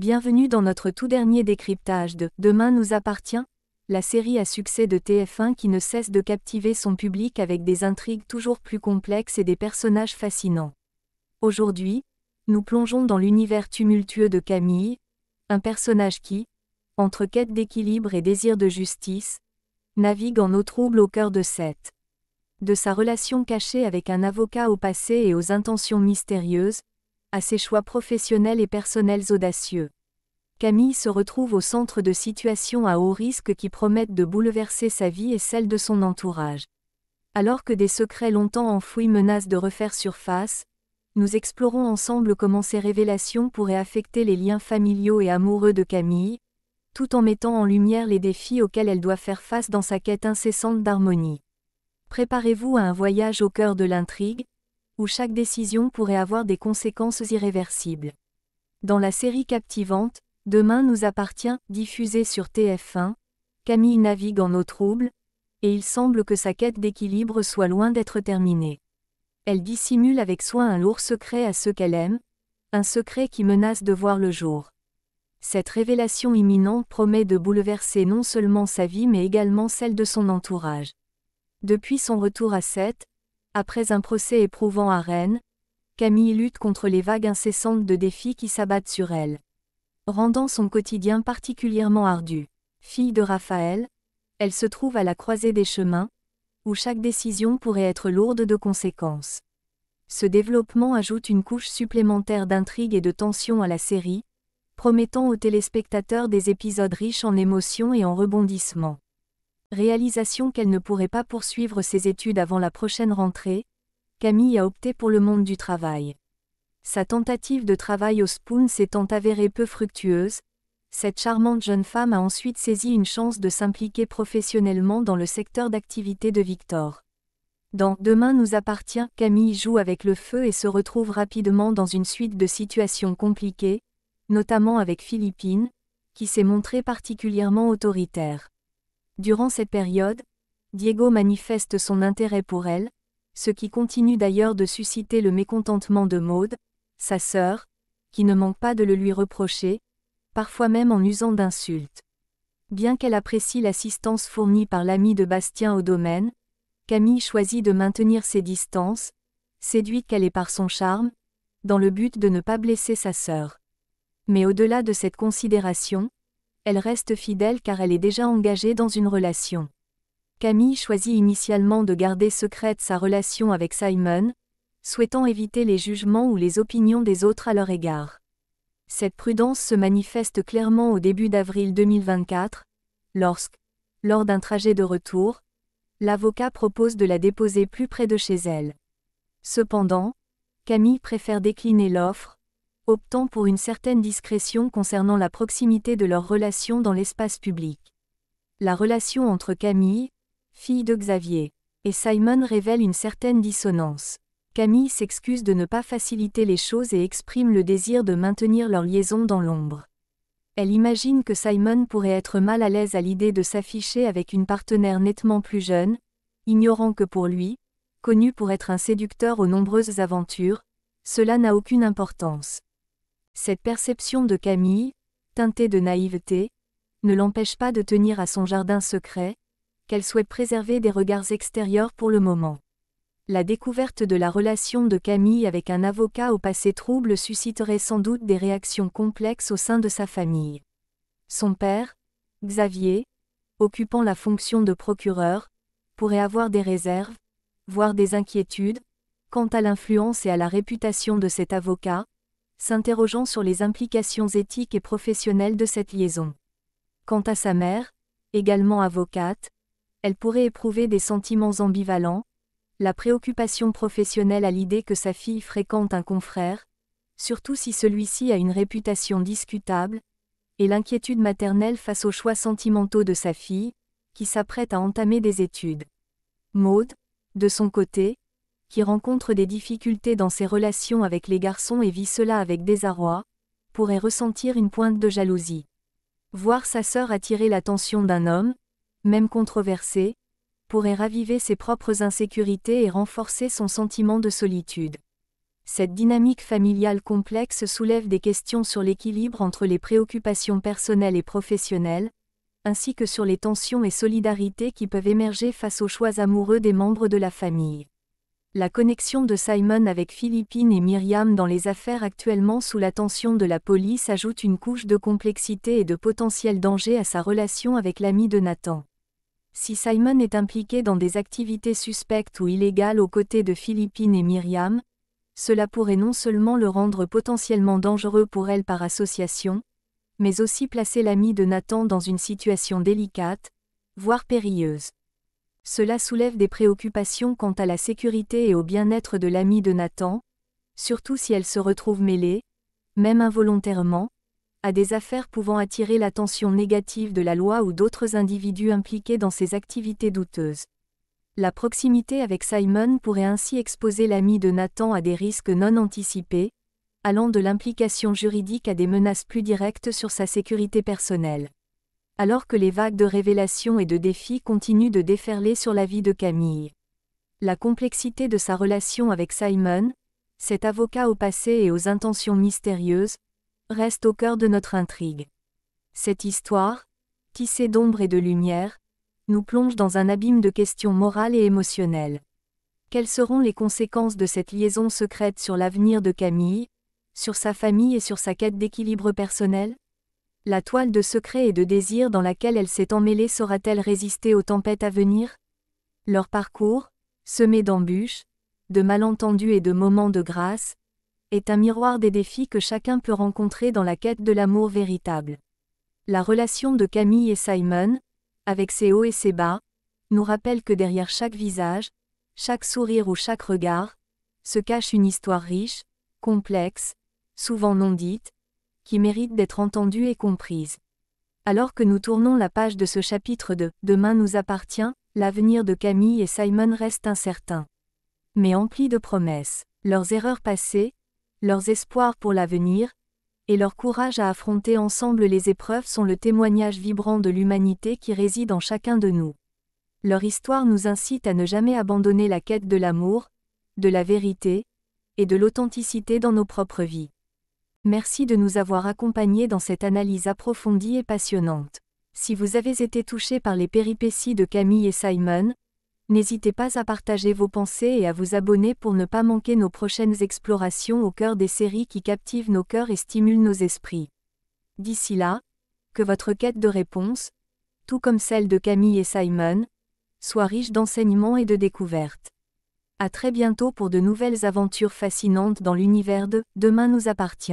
Bienvenue dans notre tout dernier décryptage de Demain nous appartient, la série à succès de TF1 qui ne cesse de captiver son public avec des intrigues toujours plus complexes et des personnages fascinants. Aujourd'hui, nous plongeons dans l'univers tumultueux de Camille, un personnage qui, entre quête d'équilibre et désir de justice, navigue en eau trouble au cœur de cette. De sa relation cachée avec un avocat au passé et aux intentions mystérieuses, à ses choix professionnels et personnels audacieux. Camille se retrouve au centre de situations à haut risque qui promettent de bouleverser sa vie et celle de son entourage. Alors que des secrets longtemps enfouis menacent de refaire surface, nous explorons ensemble comment ces révélations pourraient affecter les liens familiaux et amoureux de Camille, tout en mettant en lumière les défis auxquels elle doit faire face dans sa quête incessante d'harmonie. Préparez-vous à un voyage au cœur de l'intrigue, où chaque décision pourrait avoir des conséquences irréversibles. Dans la série captivante, Demain nous appartient, diffusée sur TF1, Camille navigue en eau trouble, et il semble que sa quête d'équilibre soit loin d'être terminée. Elle dissimule avec soin un lourd secret à ceux qu'elle aime, un secret qui menace de voir le jour. Cette révélation imminente promet de bouleverser non seulement sa vie mais également celle de son entourage. Depuis son retour à Sète, après un procès éprouvant à Rennes, Camille lutte contre les vagues incessantes de défis qui s'abattent sur elle, rendant son quotidien particulièrement ardu. Fille de Raphaël, elle se trouve à la croisée des chemins, où chaque décision pourrait être lourde de conséquences. Ce développement ajoute une couche supplémentaire d'intrigue et de tension à la série, promettant aux téléspectateurs des épisodes riches en émotions et en rebondissements réalisation qu'elle ne pourrait pas poursuivre ses études avant la prochaine rentrée, Camille a opté pour le monde du travail. Sa tentative de travail au Spoon s'étant avérée peu fructueuse, cette charmante jeune femme a ensuite saisi une chance de s'impliquer professionnellement dans le secteur d'activité de Victor. Dans Demain nous appartient, Camille joue avec le feu et se retrouve rapidement dans une suite de situations compliquées, notamment avec Philippine, qui s'est montrée particulièrement autoritaire. Durant cette période, Diego manifeste son intérêt pour elle, ce qui continue d'ailleurs de susciter le mécontentement de Maude, sa sœur, qui ne manque pas de le lui reprocher, parfois même en usant d'insultes. Bien qu'elle apprécie l'assistance fournie par l'ami de Bastien au domaine, Camille choisit de maintenir ses distances, séduite qu'elle est par son charme, dans le but de ne pas blesser sa sœur. Mais au-delà de cette considération, elle reste fidèle car elle est déjà engagée dans une relation. Camille choisit initialement de garder secrète sa relation avec Simon, souhaitant éviter les jugements ou les opinions des autres à leur égard. Cette prudence se manifeste clairement au début d'avril 2024, lorsque, lors d'un trajet de retour, l'avocat propose de la déposer plus près de chez elle. Cependant, Camille préfère décliner l'offre, optant pour une certaine discrétion concernant la proximité de leur relation dans l'espace public. La relation entre Camille, fille de Xavier, et Simon révèle une certaine dissonance. Camille s'excuse de ne pas faciliter les choses et exprime le désir de maintenir leur liaison dans l'ombre. Elle imagine que Simon pourrait être mal à l'aise à l'idée de s'afficher avec une partenaire nettement plus jeune, ignorant que pour lui, connu pour être un séducteur aux nombreuses aventures, cela n'a aucune importance. Cette perception de Camille, teintée de naïveté, ne l'empêche pas de tenir à son jardin secret, qu'elle souhaite préserver des regards extérieurs pour le moment. La découverte de la relation de Camille avec un avocat au passé trouble susciterait sans doute des réactions complexes au sein de sa famille. Son père, Xavier, occupant la fonction de procureur, pourrait avoir des réserves, voire des inquiétudes, quant à l'influence et à la réputation de cet avocat, s'interrogeant sur les implications éthiques et professionnelles de cette liaison. Quant à sa mère, également avocate, elle pourrait éprouver des sentiments ambivalents, la préoccupation professionnelle à l'idée que sa fille fréquente un confrère, surtout si celui-ci a une réputation discutable, et l'inquiétude maternelle face aux choix sentimentaux de sa fille, qui s'apprête à entamer des études. Maud, de son côté, qui rencontre des difficultés dans ses relations avec les garçons et vit cela avec désarroi, pourrait ressentir une pointe de jalousie. Voir sa sœur attirer l'attention d'un homme, même controversé, pourrait raviver ses propres insécurités et renforcer son sentiment de solitude. Cette dynamique familiale complexe soulève des questions sur l'équilibre entre les préoccupations personnelles et professionnelles, ainsi que sur les tensions et solidarités qui peuvent émerger face aux choix amoureux des membres de la famille. La connexion de Simon avec Philippine et Myriam dans les affaires actuellement sous l'attention de la police ajoute une couche de complexité et de potentiel danger à sa relation avec l'ami de Nathan. Si Simon est impliqué dans des activités suspectes ou illégales aux côtés de Philippine et Myriam, cela pourrait non seulement le rendre potentiellement dangereux pour elle par association, mais aussi placer l'ami de Nathan dans une situation délicate, voire périlleuse. Cela soulève des préoccupations quant à la sécurité et au bien-être de l'ami de Nathan, surtout si elle se retrouve mêlée, même involontairement, à des affaires pouvant attirer l'attention négative de la loi ou d'autres individus impliqués dans ces activités douteuses. La proximité avec Simon pourrait ainsi exposer l'ami de Nathan à des risques non anticipés, allant de l'implication juridique à des menaces plus directes sur sa sécurité personnelle alors que les vagues de révélations et de défis continuent de déferler sur la vie de Camille. La complexité de sa relation avec Simon, cet avocat au passé et aux intentions mystérieuses, reste au cœur de notre intrigue. Cette histoire, tissée d'ombre et de lumière, nous plonge dans un abîme de questions morales et émotionnelles. Quelles seront les conséquences de cette liaison secrète sur l'avenir de Camille, sur sa famille et sur sa quête d'équilibre personnel la toile de secrets et de désirs dans laquelle elle s'est emmêlée saura-t-elle résister aux tempêtes à venir Leur parcours, semé d'embûches, de malentendus et de moments de grâce, est un miroir des défis que chacun peut rencontrer dans la quête de l'amour véritable. La relation de Camille et Simon, avec ses hauts et ses bas, nous rappelle que derrière chaque visage, chaque sourire ou chaque regard, se cache une histoire riche, complexe, souvent non dite, qui mérite d'être entendue et comprise. Alors que nous tournons la page de ce chapitre de Demain nous appartient, l'avenir de Camille et Simon reste incertain. Mais empli de promesses, leurs erreurs passées, leurs espoirs pour l'avenir, et leur courage à affronter ensemble les épreuves sont le témoignage vibrant de l'humanité qui réside en chacun de nous. Leur histoire nous incite à ne jamais abandonner la quête de l'amour, de la vérité, et de l'authenticité dans nos propres vies. Merci de nous avoir accompagnés dans cette analyse approfondie et passionnante. Si vous avez été touché par les péripéties de Camille et Simon, n'hésitez pas à partager vos pensées et à vous abonner pour ne pas manquer nos prochaines explorations au cœur des séries qui captivent nos cœurs et stimulent nos esprits. D'ici là, que votre quête de réponse, tout comme celle de Camille et Simon, soit riche d'enseignements et de découvertes. À très bientôt pour de nouvelles aventures fascinantes dans l'univers de Demain nous appartient.